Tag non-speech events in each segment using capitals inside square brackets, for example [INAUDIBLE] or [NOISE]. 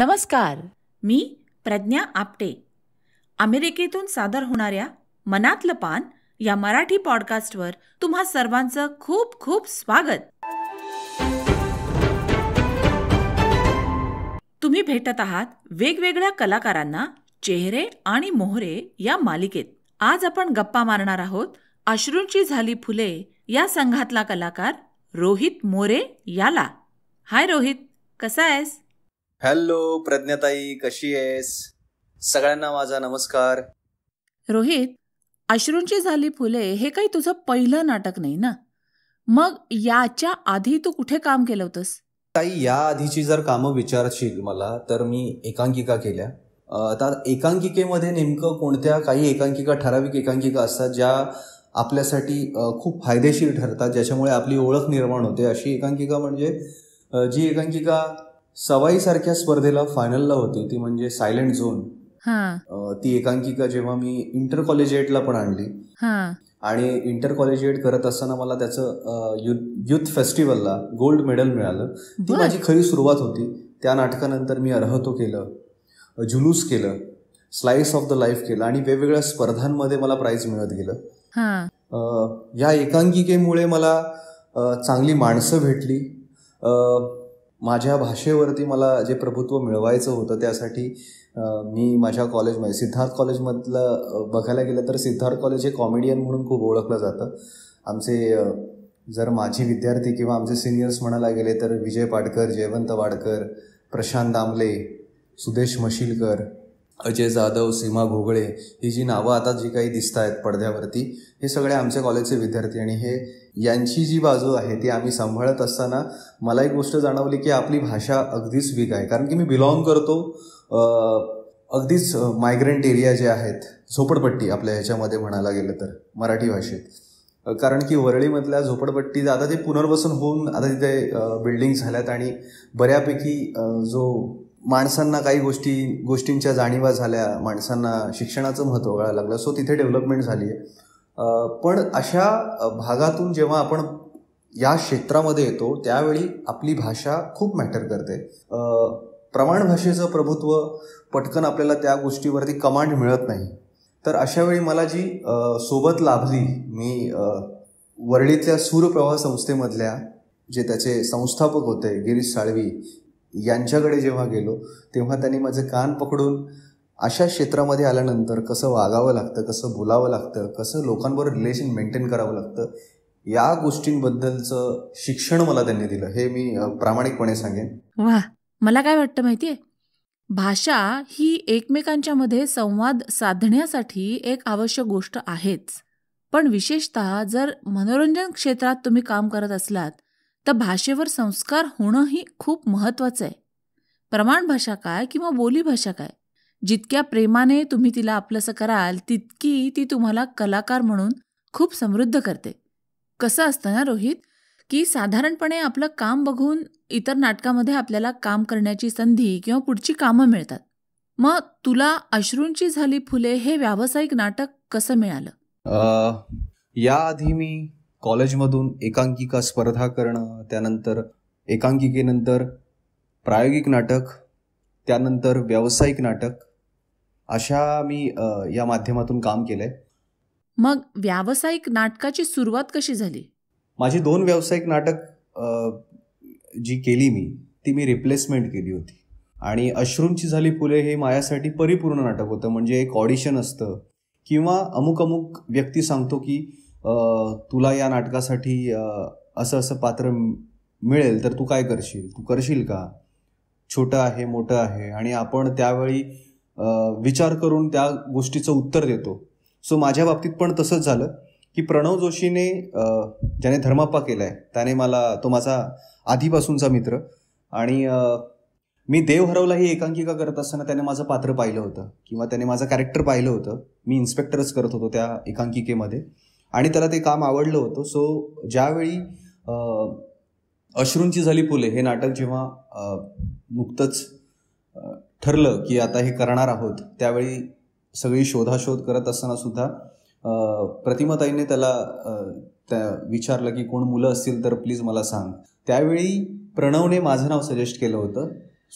नमस्कार मी प्रज्ञा आपटे अमेरिकेतून सादर होणाऱ्या मनातलं पान या मराठी पॉडकास्टवर तुम्हा सर्वांचं खूप खूप स्वागत तुम्ही भेटत आहात वेगवेगळ्या कलाकारांना चेहरे आणि मोहरे या मालिकेत आज आपण गप्पा मारणार आहोत अश्रूंची झाली फुले या संघातला कलाकार रोहित मोरे याला हाय रोहित कसा आहेस हॅलो प्रज्ञाताई कशी आहेस सगळ्यांना माझा नमस्कार रोहित अश्रूंची झाली फुले हे काही तुझं पहिलं नाटक नाही ना मग याच्या आधी तू कुठे काम केलं होतंस ताई या आधीची जर कामं विचारशील मला तर मी एकांकिका केल्या आता एकांकिकेमध्ये नेमकं कोणत्या काही एकांकिका ठराविक एकांकिका असतात ज्या आपल्यासाठी खूप फायदेशीर ठरतात ज्याच्यामुळे आपली ओळख निर्माण होते अशी एकांकिका म्हणजे जी एकांकिका सवाईसारख्या स्पर्धेला फायनलला होती ती म्हणजे सायलेंट झोन ती एकांकिका जेव्हा मी इंटर कॉलेजिएटला पण आणली आणि इंटर कॉलेजिएट करत असताना मला त्याचं युथ फेस्टिवलला गोल्ड मेडल मिळालं ती माझी खरी सुरुवात होती त्या नाटकानंतर मी अर्हतो केलं जुलूस केलं स्लाइस ऑफ द लाईफ केलं आणि वेगवेगळ्या स्पर्धांमध्ये मला प्राइज मिळत गेलं या एकांकिकेमुळे मला चांगली माणसं भेटली माझ्या भाषेवरती मला जे प्रभुत्व मिळवायचं होतं त्यासाठी मी माझ्या कॉलेजमध्ये सिद्धार्थ कॉलेजमधलं बघायला गेलं तर सिद्धार्थ कॉलेज हे कॉमेडियन म्हणून खूप ओळखलं जातं आमचे जर माझी विद्यार्थी किंवा आमचे सिनियर्स म्हणायला गेले तर विजय पाटकर जयवंत वाडकर प्रशांत दामले सुदेश मशीलकर अजय जाधव सीमा घोगळे ही जी नावं आता जी काही दिसत आहेत पडद्यावरती हे सगळे आमच्या कॉलेजचे विद्यार्थी आणि हे यांची जी बाजू आहे ती आम्ही सांभाळत असताना मला एक गोष्ट जाणवली की आपली भाषा अगदीच वीक आहे कारण की मी बिलॉंग करतो अगदीच मायग्रेंट एरिया जे आहेत झोपडपट्टी आपल्या ह्याच्यामध्ये म्हणायला गेलं तर मराठी भाषेत कारण की वरळीमधल्या झोपडपट्टी आता ते पुनर्वसन होऊन आता तिथे बिल्डिंग झाल्यात आणि बऱ्यापैकी जो माणसांना काही गोष्टी गोष्टींच्या जाणीवा झाल्या माणसांना शिक्षणाचं महत्त्व कळायला लागलं सो तिथे डेव्हलपमेंट झाली आहे पण अशा भागातून जेव्हा आपण या क्षेत्रामध्ये येतो त्यावेळी आपली भाषा खूप मॅटर करते प्रमाण भाषेचं प्रभुत्व पटकन आपल्याला त्या गोष्टीवरती कमांड मिळत नाही तर अशावेळी मला जी सोबत लाभली मी वर्ळीतल्या सूरप्रवाह संस्थेमधल्या जे त्याचे संस्थापक होते गिरीश साळवी यांच्याकडे जेव्हा गेलो तेव्हा त्यांनी माझे कान पकडून अशा क्षेत्रामध्ये आल्यानंतर कसं वागावं लागतं कसं बोलावं लागतं कसं लोकांबरोबर रिलेशन मेंटेन करावं लागतं या गोष्टींबद्दलचं शिक्षण मला त्यांनी दिलं हे मी प्रामाणिकपणे सांगेन वा मला काय वाटतं माहितीये भाषा ही एकमेकांच्या मध्ये संवाद साधण्यासाठी एक आवश्यक गोष्ट आहेच पण विशेषतः जर मनोरंजन क्षेत्रात तुम्ही काम करत असलात तर भाषेवर संस्कार होणंही खूप महत्त्वाचं आहे प्रमाण भाषा काय किंवा बोलीभाषा काय जितक्या प्रेमाने तुम्ही तिला आपलंसं कराल तितकी ती तुम्हाला कलाकार म्हणून खूप समृद्ध करते कसं असतं ना रोहित की साधारणपणे आपलं काम बघून इतर नाटकामध्ये आपल्याला काम करण्याची संधी किंवा पुढची कामं मिळतात मग तुला अश्रूंची झाली फुले हे व्यावसायिक नाटक कसं मिळालं याआधी मी कॉलेजमधून एकांकिका स्पर्धा करणं त्यानंतर एकांकिकेनंतर प्रायोगिक नाटक त्यानंतर व्यावसायिक नाटक अशा मी या माध्यमातून काम केलं आहे मग व्यावसायिक नाटकाची सुरुवात कशी झाली माझी दोन व्यावसायिक नाटक जी केली मी ती मी रिप्लेसमेंट केली होती आणि अश्रूंची झाली फुले हे माझ्यासाठी परिपूर्ण नाटक होतं म्हणजे एक ऑडिशन असतं किंवा अमुक अमुक व्यक्ती सांगतो की तुला या नाटकासाठी असं असं पात्र मिळेल तर तू काय करशील तू करशील का छोटं आहे मोठं आहे आणि आपण त्यावेळी विचार करून त्या गोष्टीचं उत्तर देतो सो माझ्या बाबतीत पण तसंच झालं की प्रणव जोशीने ज्याने धर्माप्पा केलाय त्याने मला तो माझा आधीपासूनचा मित्र आणि मी देव हरवला ही एकांकिका करत असताना त्याने माझं पात्र पाहिलं होतं किंवा त्याने माझं कॅरेक्टर पाहिलं होतं मी इन्स्पेक्टरच करत होतो त्या एकांकिकेमध्ये आणि त्याला ते काम आवडलं होतं सो ज्यावेळी अश्रूंची झाली फुले हे नाटक जेव्हा नुकतंच ठरलं की आता हे करणार आहोत त्यावेळी सगळी शोधाशोध करत असताना सुद्धा प्रतिमाताईने त्याला त्या विचारलं की कोण मुलं असतील तर प्लीज मला सांग त्यावेळी प्रणवने माझं नाव सजेस्ट केलं होतं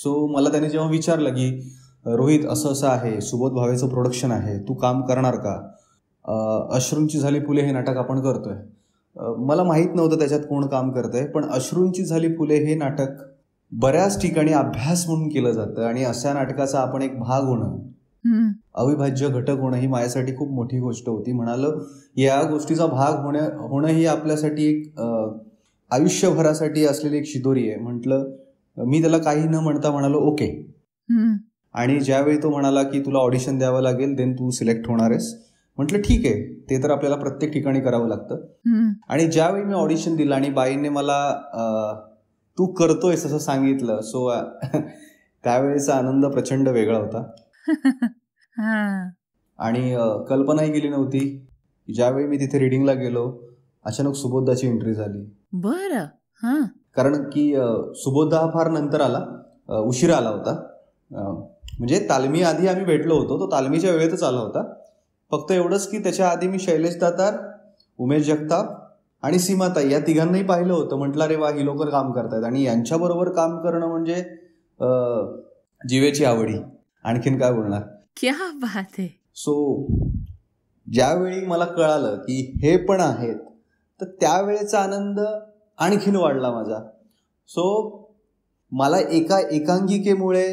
सो मला त्याने जेव्हा विचारलं की रोहित असं असं आहे सुबोध भावेचं प्रोडक्शन आहे तू काम करणार का अश्रूंची झाली फुले हे नाटक आपण करतोय मला माहीत नव्हतं त्याच्यात कोण काम करत आहे पण अश्रूंची झाली फुले हे नाटक बऱ्याच ठिकाणी अभ्यास म्हणून केलं जातं आणि अशा नाटकाचा आपण एक भाग होणं अविभाज्य घटक होणं ही माझ्यासाठी खूप मोठी गोष्ट होती म्हणाल या गोष्टीचा भाग होण्या होणं ही आपल्यासाठी एक आयुष्यभरासाठी असलेली एक शिदोरी आहे म्हटलं मी त्याला काही न म्हणता म्हणालो ओके आणि ज्यावेळी तो म्हणाला की तुला ऑडिशन द्यावं लागेल देन तू सिलेक्ट होणार आहेस म्हटलं ठीक आहे ते तर आपल्याला प्रत्येक ठिकाणी करावं लागतं आणि ज्यावेळी मी ऑडिशन दिलं आणि बाईने मला तू करतोय असं सांगितलं सो [LAUGHS] त्यावेळेचा आनंद प्रचंड वेगळा होता [LAUGHS] आणि कल्पनाही केली नव्हती ज्यावेळी मी तिथे रिडिंगला गेलो अचानक सुबोधाची एंट्री झाली बर कारण की सुबोधा फार नंतर आला उशिरा आला होता म्हणजे तालमी आधी आम्ही भेटलो होतो तो तालमीच्या वेळेतच आला होता फक्त एवढंच की त्याच्या आधी मी शैलेश दातार उमेश जगताप आणि सीमाताई या तिघांनाही पाहिलं होतं म्हटलं रे वा ही लोक काम करतायत आणि यांच्याबरोबर काम करणं म्हणजे जीवेची आवडी आणखीन काय बोलणार क्या बात सो ज्यावेळी मला कळालं की हे पण आहेत तर त्यावेळेचा आनंद आणखीन वाढला माझा सो मला एका एकांकिकेमुळे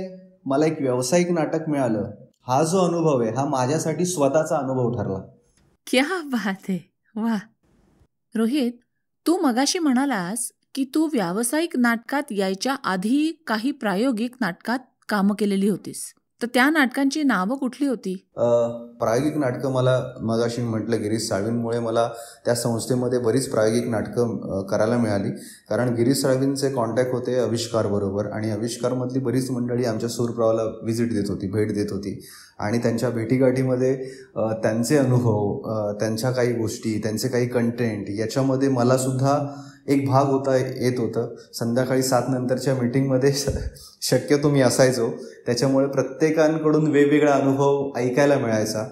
मला एक व्यावसायिक नाटक मिळालं हा जो अनुभव आहे हा माझ्यासाठी स्वतःचा अनुभव ठरला क्या बात है? वा रोहित तू मगाशी म्हणालास की तू व्यावसायिक नाटकात यायच्या आधी काही प्रायोगिक नाटकात काम केलेली होतीस तर त्या नाटकांची नावं कुठली होती प्रायोगिक नाटकं मला मगाशी म्हटलं गिरीश साळवींमुळे मला त्या संस्थेमध्ये बरीच प्रायोगिक नाटकं करायला मिळाली कारण गिरीश साळवींचे कॉन्टॅक्ट होते आविष्कार बरोबर आणि आविष्कारमधली बरीच मंडळी आमच्या सूरप्रावाला व्हिजिट देत होती भेट देत होती आणि त्यांच्या भेटीगाठीमध्ये त्यांचे अनुभव त्यांच्या काही गोष्टी त्यांचे काही कंटेंट याच्यामध्ये मलासुद्धा एक भाग होता येत होतं संध्याकाळी सात नंतरच्या मीटिंगमध्ये श शक्यतो मी असायचो त्याच्यामुळे प्रत्येकांकडून वेगवेगळा अनुभव ऐकायला मिळायचा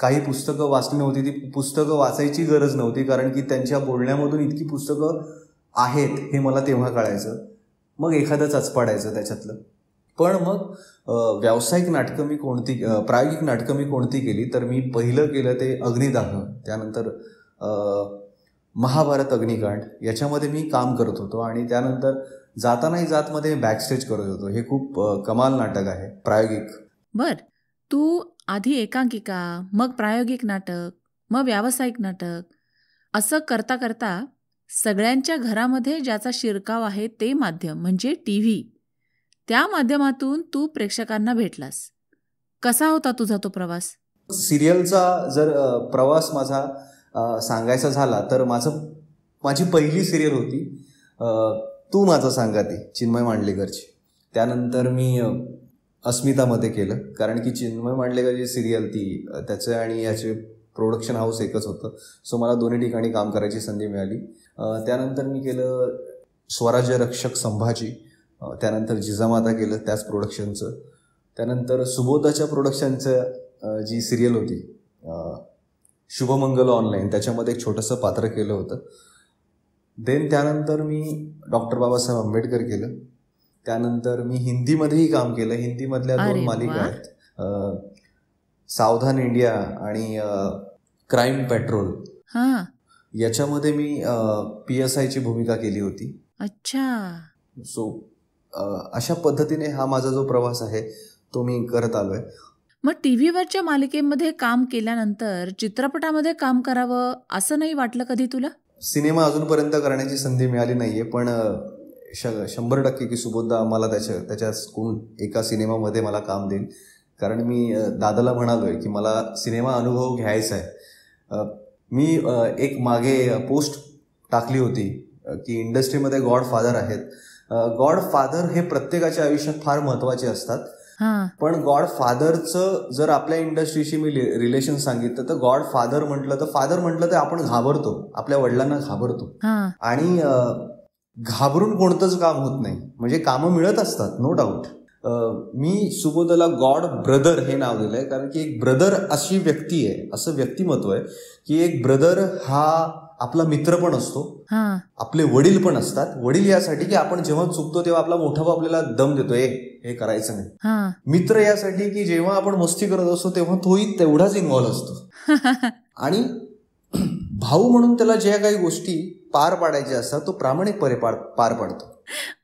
काही पुस्तकं वाचली नव्हती ती पुस्तकं वाचायची गरज नव्हती कारण की त्यांच्या बोलण्यामधून इतकी पुस्तकं आहेत हे मला तेव्हा कळायचं मग एखादंच पाडायचं त्याच्यातलं पण मग व्यावसायिक नाटकं मी कोणती प्रायोगिक नाटकं मी कोणती केली तर मी पहिलं केलं ते अग्निदाह त्यानंतर महाभारत अग्निकांड याच्यामध्ये मी काम करत होतो आणि त्यानंतर जातानाही मध्ये बॅकस्टेज करत होतो हे खूप कमाल नाटक आहे प्रायोगिक बर तू आधी एकांकिका मग प्रायोगिक नाटक मग व्यावसायिक नाटक असं करता करता सगळ्यांच्या घरामध्ये ज्याचा शिरकाव आहे ते माध्यम म्हणजे टी व्ही त्या माध्यमातून तू प्रेक्षकांना भेटलास कसा होता तुझा तो प्रवास सिरियलचा जर प्रवास माझा सांगायचा झाला तर माझं माझी पहिली सिरियल होती तू माझं सांगा ती चिन्मय मांडलेकरची त्यानंतर मी अस्मितामध्ये केलं कारण की चिन्मय मांडलेकरची सिरियल ती त्याचं आणि याचे प्रोडक्शन हाऊस एकच होतं सो मला दोन्ही ठिकाणी काम करायची संधी मिळाली त्यानंतर मी केलं स्वराज्य रक्षक संभाजी त्यानंतर जिजामाता केलं त्याच प्रोडक्शनचं त्यानंतर सुबोधाच्या प्रोडक्शनचं जी सिरियल होती शुभमंगल ऑनलाईन त्याच्यामध्ये एक छोटंसं पात्र केलं होतं देन त्यानंतर मी डॉक्टर बाबासाहेब आंबेडकर केलं त्यानंतर मी हिंदीमध्येही काम केलं हिंदीमधल्या दोन मालिका आहेत सावधान इंडिया आणि क्राईम पेट्रोल याच्यामध्ये मी पी एस आयची भूमिका केली होती अच्छा सो अशा पद्धतीने हा माझा जो प्रवास आहे तो मी करत आलोय मग टी व्हीवरच्या मालिकेमध्ये काम केल्यानंतर चित्रपटामध्ये काम करावं असं नाही वाटलं कधी तुला सिनेमा अजूनपर्यंत करण्याची संधी मिळाली नाहीये पण शंभर टक्के की सुबोधदा मला त्याच्या त्याच्या कोण एका सिनेमामध्ये मला काम देईल कारण मी दादाला म्हणालोय की मला सिनेमा अनुभव घ्यायचा आहे मी एक मागे पोस्ट टाकली होती की इंडस्ट्रीमध्ये गॉडफादर आहेत गॉडफादर हे प्रत्येकाच्या आयुष्यात फार महत्त्वाचे असतात पण गॉड फादरचं जर आपल्या इंडस्ट्रीशी मी रिलेशन सांगितलं तर गॉड फादर म्हटलं तर फादर म्हटलं तर आपण घाबरतो आपल्या वडिलांना घाबरतो आणि घाबरून कोणतंच काम होत नाही म्हणजे कामं मिळत असतात नो डाऊट मी सुबोधला गॉड ब्रदर हे नाव दिलंय कारण की एक ब्रदर अशी व्यक्ती आहे असं व्यक्तिमत्व आहे की एक ब्रदर हा आपला मित्र पण असतो आपले वडील पण असतात वडील यासाठी की आपण जेव्हा चुकतो तेव्हा आपला मोठा आपल्याला दम देतो ए हे करायचं नाही मित्र यासाठी की जेव्हा आपण मस्ती करत असतो तेव्हा तोही तेवढाच इन्व्हॉल्व्ह असतो [LAUGHS] आणि भाऊ म्हणून त्याला ज्या काही गोष्टी पार पाडायच्या असतात तो प्रामाणिकपणे पार पाडतो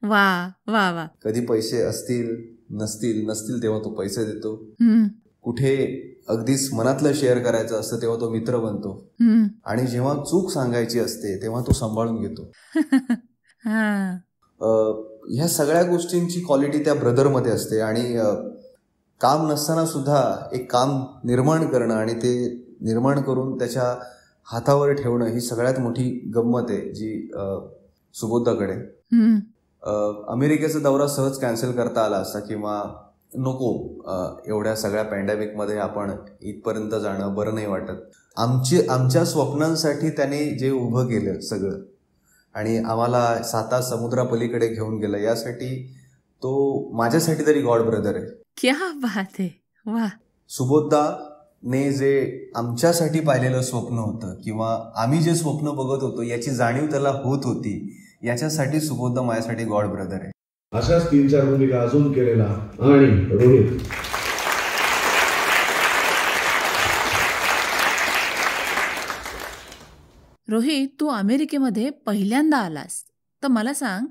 वा वा वा कधी पैसे असतील नसतील नसतील तेव्हा तो पैसे देतो कुठे अगदीच मनातलं शेअर करायचं असतं तेव्हा तो मित्र बनतो आणि जेव्हा चूक सांगायची असते तेव्हा तो सांभाळून घेतो [LAUGHS] ह्या सगळ्या गोष्टींची क्वालिटी त्या ब्रदरमध्ये असते आणि काम नसताना सुद्धा एक काम निर्माण करणं आणि ते निर्माण करून त्याच्या हातावर ठेवणं ही सगळ्यात मोठी गंमत आहे जी सुबोधाकडे अमेरिकेचा दौरा सहज कॅन्सल करता आला असता किंवा नको एवढ्या सगळ्या पॅन्डेमिकमध्ये आपण इथपर्यंत जाणं बरं नाही वाटत आमची आमच्या स्वप्नांसाठी त्याने जे उभं केलं सगळं आणि आम्हाला साता समुद्रापलीकडे घेऊन गेलं यासाठी तो माझ्यासाठी तरी गॉड ब्रदर आहे क्या बात वा सुबोधदा ने जे आमच्यासाठी पाहिलेलं स्वप्न होतं किंवा आम्ही जे स्वप्न बघत होतो याची जाणीव त्याला होत होती याच्यासाठी सुबोधदा माझ्यासाठी गॉड ब्रदर आहे अशाच तीन चार भूमिका अजून केलेला आणि रोहित रोहित तू अमेरिकेमध्ये पहिल्यांदा आलास तर मला सांग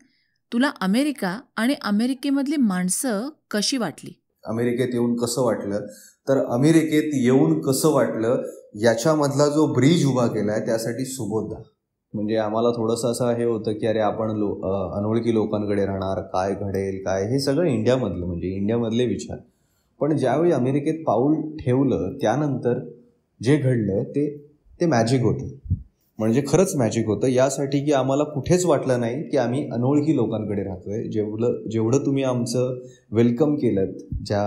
तुला अमेरिका आणि अमेरिकेमधली माणसं कशी वाटली अमेरिकेत येऊन कसं वाटलं तर अमेरिकेत येऊन कसं वाटलं याच्यामधला जो ब्रिज उभा केला आहे त्यासाठी सुबोधा म्हणजे आम्हाला थोडंसं असं हे होतं की अरे आपण लो अनोळखी लोकांकडे राहणार काय घडेल काय हे सगळं इंडियामधलं म्हणजे इंडियामधले विचार पण ज्यावेळी अमेरिकेत पाऊल ठेवलं त्यानंतर जे घडलं ते ते मॅजिक होतं म्हणजे खरंच मॅजिक होतं यासाठी की आम्हाला कुठेच वाटलं नाही की आम्ही अनोळखी लोकांकडे राहतो आहे जेवढं जेवढं तुम्ही आमचं वेलकम केलं ज्या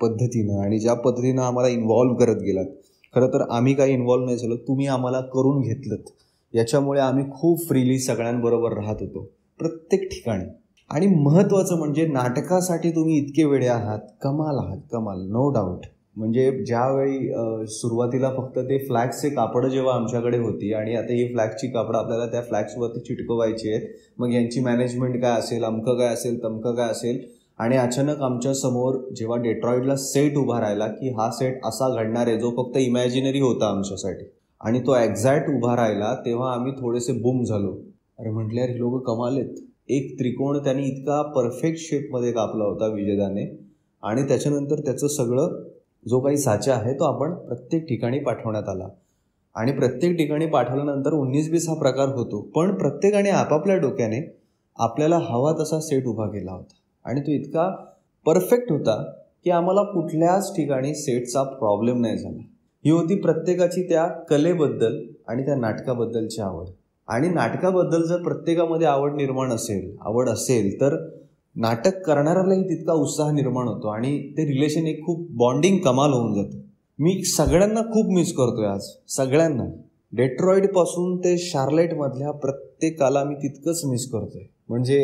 पद्धतीनं आणि ज्या पद्धतीनं आम्हाला इन्व्हॉल्व करत गेलात खरं तर आम्ही काही इन्व्हॉल्व नाही झालो तुम्ही आम्हाला करून घेतलं याच्यामुळे आम्ही खूप फ्रीली सगळ्यांबरोबर राहत होतो प्रत्येक ठिकाणी आणि महत्त्वाचं म्हणजे नाटकासाठी तुम्ही इतके वेळे आहात कमाल आहात कमाल नो डाऊट म्हणजे ज्यावेळी सुरुवातीला फक्त ते फ्लॅक्सचे कापडं जेव्हा आमच्याकडे होती आणि आता ही फ्लॅक्सची कापडं आपल्याला त्या फ्लॅक्सवरती चिटकवायची आहेत मग यांची मॅनेजमेंट काय असेल अमकं काय असेल तमकं काय असेल आणि अचानक आमच्या समोर जेव्हा डेट्रॉइडला सेट उभा राहिला की हा सेट असा घडणार आहे जो फक्त इमॅजिनरी होता आमच्यासाठी आणि तो एक्झॅक्ट उभा राहिला तेव्हा आम्ही थोडेसे बुम झालो अरे म्हटले अरे लोक कमालेत एक त्रिकोण त्यांनी इतका परफेक्ट शेपमध्ये कापला होता विजेदाने आणि त्याच्यानंतर त्याचं सगळं जो काही साचा आहे तो आपण प्रत्येक ठिकाणी पाठवण्यात आला आणि प्रत्येक ठिकाणी पाठवल्यानंतर उन्नीस बीस हा प्रकार होतो पण प्रत्येकाने आपापल्या डोक्याने आपल्याला हवा तसा सेट उभा केला होता आणि तो इतका परफेक्ट होता की आम्हाला कुठल्याच ठिकाणी सेटचा प्रॉब्लेम नाही झाला ही होती प्रत्येकाची त्या कलेबद्दल आणि त्या नाटकाबद्दलची आवड आणि नाटकाबद्दल जर प्रत्येकामध्ये आवड निर्माण असेल आवड असेल तर नाटक करणाऱ्यालाही तितका उत्साह निर्माण होतो आणि ते रिलेशन एक खूप बॉन्डिंग कमाल होऊन जातं मी सगळ्यांना खूप मिस करतोय आज सगळ्यांना डेट्रॉईडपासून ते शार्लेटमधल्या प्रत्येकाला मी तितकंच मिस करतोय म्हणजे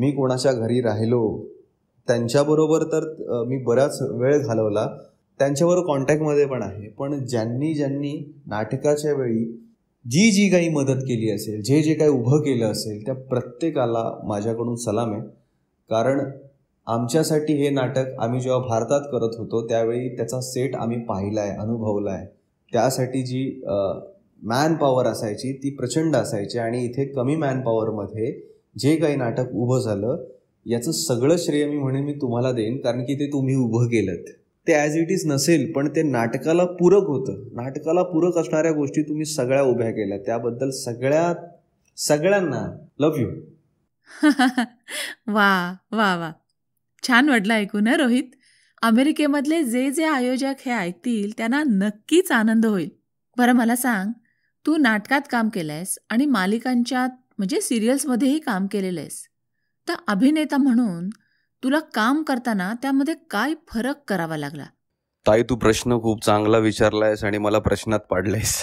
मी कोणाच्या घरी राहिलो त्यांच्याबरोबर तर मी बराच वेळ घालवला त्यांच्यावर कॉन्टॅक्टमध्ये पण आहे पण ज्यांनी ज्यांनी नाटकाच्या वेळी जी जी काही मदत केली असेल जे जे काही उभं केलं असेल त्या प्रत्येकाला माझ्याकडून सलाम आहे कारण आमच्यासाठी हे नाटक आम्ही जेव्हा भारतात करत होतो त्यावेळी त्याचा सेट आम्ही पाहिला आहे अनुभवला आहे त्यासाठी जी मॅन पॉवर असायची ती प्रचंड असायची आणि इथे कमी मॅन पॉवरमध्ये जे काही नाटक उभं झालं याचं सगळं श्रेय मी म्हणेन मी तुम्हाला देईन कारण की ते तुम्ही उभं केलं ते ॲज इट इज नसेल पण ते नाटकाला पूरक होतं नाटकाला पूरक असणाऱ्या गोष्टी तुम्ही सगळ्या उभ्या केल्या त्याबद्दल सगळ्या सगळ्यांना लव यू [LAUGHS] वा वा वा छान वाटलं ना रोहित अमेरिकेमधले जे जे आयोजक हे ऐकतील त्यांना नक्कीच आनंद होईल बरं मला सांग तू नाटकात काम केलं आहेस आणि मालिकांच्या म्हणजे सिरियल्समध्येही काम केलेलं आहेस तर अभिनेता म्हणून तुला काम करताना त्यामध्ये काय फरक करावा लागला ताई तू प्रश्न खूप चांगला विचारलायस आणि मला प्रश्नात पाडलायस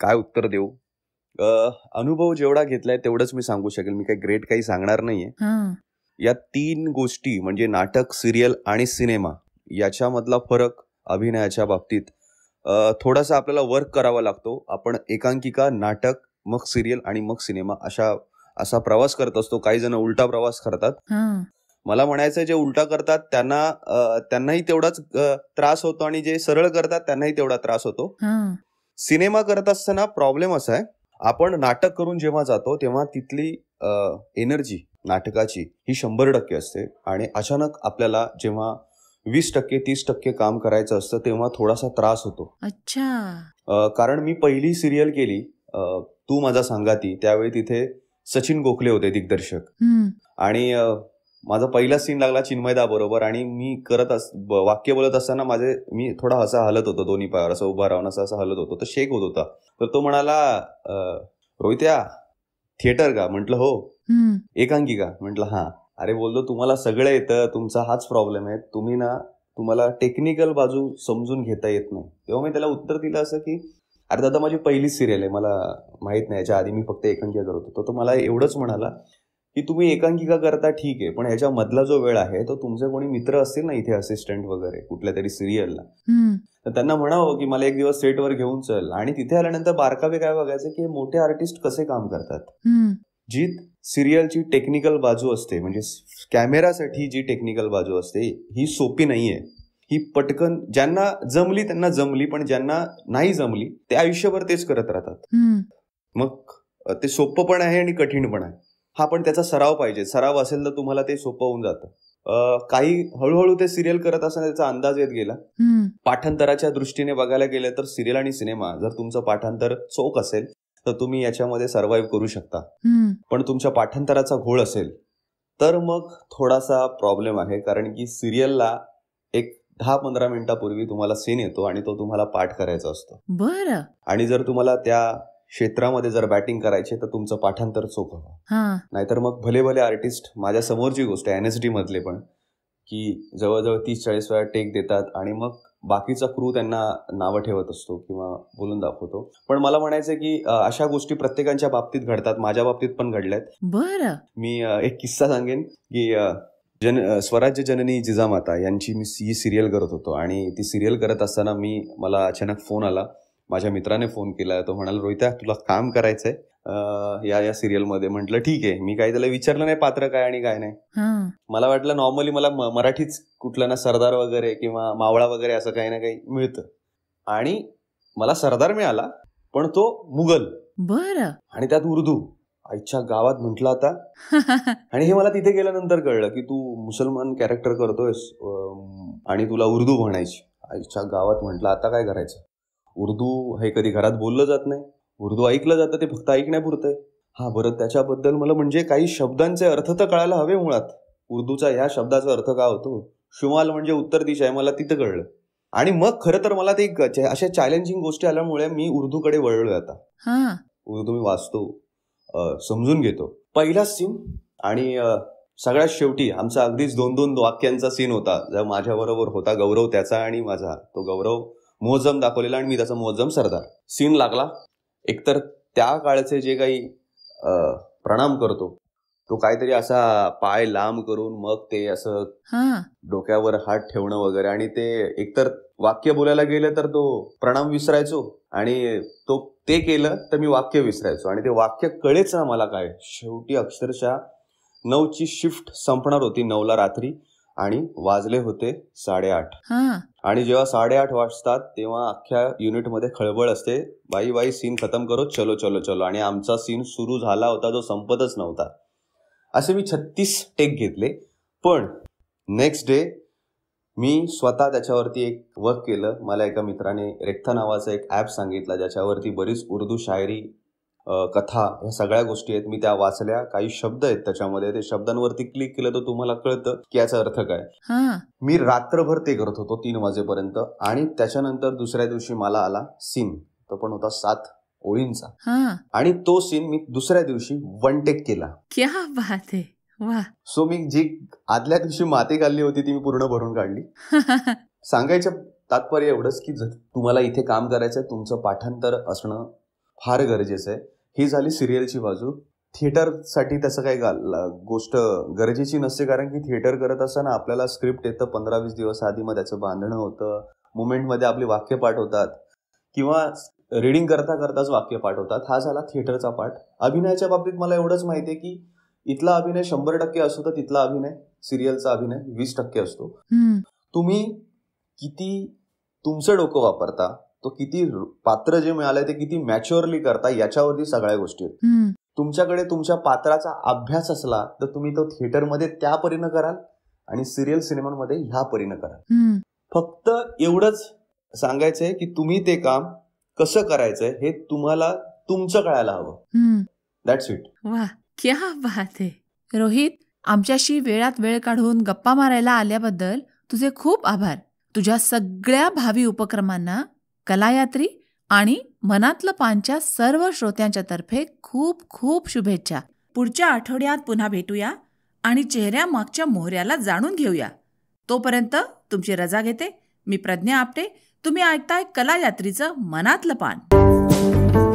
काय उत्तर देऊ अनुभव जेवढा घेतलाय तेवढंच मी सांगू शकेल मी काही ग्रेट काही सांगणार नाहीये या तीन गोष्टी म्हणजे नाटक सिरियल आणि सिनेमा याच्यामधला फरक अभिनयाच्या बाबतीत थोडासा आपल्याला वर्क करावा लागतो आपण एकांकिका नाटक मग सिरियल आणि मग सिनेमा अशा असा प्रवास करत असतो काही जण उलटा प्रवास करतात मला म्हणायचं जे उलटा करतात त्यांना त्यांनाही तेवढाच त्रास होतो आणि जे सरळ करतात त्यांनाही तेवढा त्रास होतो सिनेमा करत असताना प्रॉब्लेम असा आहे आपण नाटक करून जेव्हा जातो तेव्हा तिथली एनर्जी नाटकाची ही शंभर टक्के असते आणि अचानक आपल्याला जेव्हा वीस टक्के तीस टक्के काम करायचं असतं तेव्हा थोडासा त्रास होतो अच्छा कारण मी पहिली सिरियल केली तू माझा सांगाती त्यावेळी तिथे सचिन गोखले होते दिग्दर्शक आणि माझा पहिला सीन लागला चिन्मयदा बरोबर आणि मी करत अस वाक्य बोलत असताना माझे मी थोडा असा हलत होतो दोन्ही पायावर असं उभा राहून असं असं हलत होतो तर शेक होत होता तर तो म्हणाला रोहित्या थिएटर का म्हटलं हो एकांकी का म्हटलं हा अरे बोललो तुम्हाला सगळं येतं तुमचा हाच प्रॉब्लेम आहे तुम्ही ना तुम्हाला टेक्निकल बाजू समजून घेता येत नाही तेव्हा मी त्याला उत्तर दिलं असं की अरे दादा माझी पहिलीच सिरियल आहे मला माहीत नाही याच्या आधी मी फक्त एकांकी करत होतो तो मला एवढंच म्हणाला की तुम्ही एकांकिका करता ठीक आहे पण मधला जो वेळ आहे तो तुमचे कोणी मित्र असतील ना इथे असिस्टंट वगैरे कुठल्या तरी सिरियलला तर त्यांना म्हणावं की मला एक दिवस सेटवर घेऊन चल आणि तिथे आल्यानंतर बारकावे काय बघायचं की मोठे आर्टिस्ट कसे काम करतात जी सिरियलची टेक्निकल बाजू असते म्हणजे कॅमेरासाठी जी टेक्निकल बाजू असते ही सोपी नाहीये ही पटकन ज्यांना जमली त्यांना जमली पण ज्यांना नाही जमली ते आयुष्यभर तेच करत राहतात मग ते सोपं पण आहे आणि कठीण पण आहे हा पण त्याचा सराव पाहिजे सराव असेल तर तुम्हाला ते सोपं होऊन जातं काही हळूहळू ते सिरियल करत असताना त्याचा अंदाज येत गेला पाठांतराच्या दृष्टीने बघायला गेलं तर सिरियल आणि सिनेमा जर तुमचं पाठांतर चोख असेल तर तुम्ही याच्यामध्ये सर्व्हाइव्ह करू शकता पण तुमच्या पाठांतराचा घोळ असेल तर मग थोडासा प्रॉब्लेम आहे कारण की सिरियलला एक दहा पंधरा मिनिटापूर्वी तुम्हाला सीन येतो आणि तो तुम्हाला पाठ करायचा असतो बरं आणि जर तुम्हाला त्या क्षेत्रामध्ये जर बॅटिंग करायचे तर तुमचं पाठांतर चोख हवं नाहीतर मग भले भले आर्टिस्ट माझ्या समोरची गोष्ट आहे डी मधले पण की जवळजवळ तीस चाळीस वेळा टेक देतात आणि मग बाकीचा क्रू त्यांना नावं ठेवत असतो किंवा बोलून दाखवतो पण मला म्हणायचं की अशा गोष्टी प्रत्येकांच्या बाबतीत घडतात माझ्या बाबतीत पण घडल्यात बरं मी एक किस्सा सांगेन की जन स्वराज्य जननी जिजामाता यांची मी ही सिरियल करत होतो आणि ती सिरियल करत असताना मी मला अचानक फोन आला माझ्या मित्राने फोन केला तो म्हणाला रोहित्या तुला काम करायचंय या या सिरियल मध्ये म्हटलं ठीक आहे मी काही त्याला विचारलं नाही पात्र काय आणि काय नाही मला वाटलं नॉर्मली मला मराठीच कुठलं ना सरदार वगैरे किंवा मावळा वगैरे असं काही ना काही मिळतं आणि मला सरदार मिळाला पण तो मुघल बर आणि त्यात उर्दू आईच्या गावात म्हंटल आता [LAUGHS] आणि हे मला तिथे गेल्यानंतर कळलं की तू मुसलमान कॅरेक्टर करतोयस आणि तुला उर्दू म्हणायची आईच्या गावात म्हंटल आता काय करायचं उर्दू हे कधी घरात बोललं जात नाही उर्दू ऐकलं जातं ते फक्त ऐकण्यापुरतं आहे हा बरं त्याच्याबद्दल मला म्हणजे काही शब्दांचे अर्थ तर कळायला हवे मुळात उर्दूचा ह्या शब्दाचा अर्थ काय होतो शुमाल म्हणजे उत्तर दिशा आहे मला तिथं कळलं आणि मग खरं तर मला ते अशा चॅलेंजिंग गोष्टी आल्यामुळे मी उर्दूकडे वळलो आता उर्दू मी वाचतो समजून घेतो पहिला सीन आणि सगळ्यात शेवटी आमचा अगदीच दोन दोन वाक्यांचा सीन होता माझ्याबरोबर होता गौरव त्याचा आणि माझा तो गौरव मोहजम दाखवलेला आणि मी त्याचा मोहजम सरदार सीन लागला एकतर त्या काळचे जे काही प्रणाम करतो तो काहीतरी असा पाय लांब करून मग ते असं डोक्यावर हात ठेवणं वगैरे आणि ते एकतर वाक्य बोलायला गेलं तर तो प्रणाम विसरायचो आणि तो ते केलं तर मी वाक्य विसरायचो आणि ते वाक्य कळेच ना मला काय शेवटी अक्षरशः नऊची शिफ्ट संपणार होती नऊला रात्री आणि वाजले होते साडेआठ आणि जेव्हा साडेआठ वाजतात तेव्हा अख्ख्या युनिटमध्ये खळबळ असते बाई बाई सीन खतम करो चलो चलो चलो आणि आमचा सीन सुरू झाला होता जो संपतच नव्हता असे मी छत्तीस टेक घेतले पण नेक्स्ट डे मी स्वतः त्याच्यावरती एक वर्क केलं मला एका मित्राने रेक्था नावाचा एक ॲप सांगितला ज्याच्यावरती बरीच उर्दू शायरी कथा ह्या सगळ्या गोष्टी आहेत मी त्या वाचल्या काही शब्द आहेत त्याच्यामध्ये ते शब्दांवरती क्लिक केलं तर तुम्हाला कळतं की याचा अर्थ काय मी रात्रभर ते करत होतो तीन वाजेपर्यंत आणि त्याच्यानंतर दुसऱ्या दिवशी मला आला सीन तो पण होता सात ओळींचा आणि तो सीन मी दुसऱ्या दिवशी वन टेक केला क्या बात सो मी जी आदल्या दिवशी माती काढली होती ती मी पूर्ण भरून काढली [LAUGHS] सांगायचं तात्पर्य एवढंच की तुम्हाला इथे काम करायचं तुमचं पाठांतर असणं फार गरजेचं आहे ही झाली सिरियलची बाजू थिएटरसाठी त्याचं काही गोष्ट गरजेची नसते कारण की थिएटर करत असताना आपल्याला स्क्रिप्ट येतं पंधरा वीस दिवस आधी मग त्याचं बांधणं होतं मुमेंटमध्ये आपली वाक्य पाठ होतात किंवा रिडिंग करता करताच वाक्य पाठ होतात हा झाला थिएटरचा पाठ अभिनयाच्या बाबतीत मला एवढंच माहिती आहे की इथला अभिनय शंभर टक्के असतो तर तिथला अभिनय सिरियलचा अभिनय वीस टक्के असतो तुम्ही किती तुमचं डोकं वापरता तो किती पात्र जे मिळालंय ते किती मॅच्युअरली करता याच्यावरती सगळ्या गोष्टी आहेत तुमच्याकडे तुमच्या पात्राचा अभ्यास असला तर तुम्ही तो थिएटरमध्ये त्या परीनं कराल आणि सिरियल सिनेमांमध्ये ह्या परीनं कराल फक्त एवढंच सांगायचंय की तुम्ही ते काम कसं करायचंय हे तुम्हाला तुमचं कळायला हवं दॅट्स इट वा क्या बात आहे रोहित आमच्याशी वेळात वेळ काढून गप्पा मारायला आल्याबद्दल तुझे खूप आभार तुझ्या सगळ्या भावी उपक्रमांना कलायात्री आणि मनातलं पानच्या सर्व श्रोत्यांच्या तर्फे खूप खूप शुभेच्छा पुढच्या आठवड्यात पुन्हा भेटूया आणि चेहऱ्या मागच्या मोहऱ्याला जाणून घेऊया तोपर्यंत तुमची रजा घेते मी प्रज्ञा आपटे तुम्ही ऐकताय कलायात्रीचं मनातलं पान